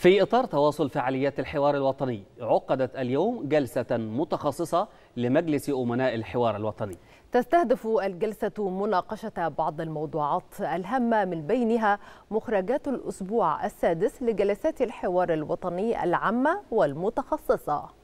في إطار تواصل فعاليات الحوار الوطني عقدت اليوم جلسة متخصصة لمجلس أمناء الحوار الوطني تستهدف الجلسة مناقشة بعض الموضوعات الهامة من بينها مخرجات الأسبوع السادس لجلسات الحوار الوطني العامة والمتخصصة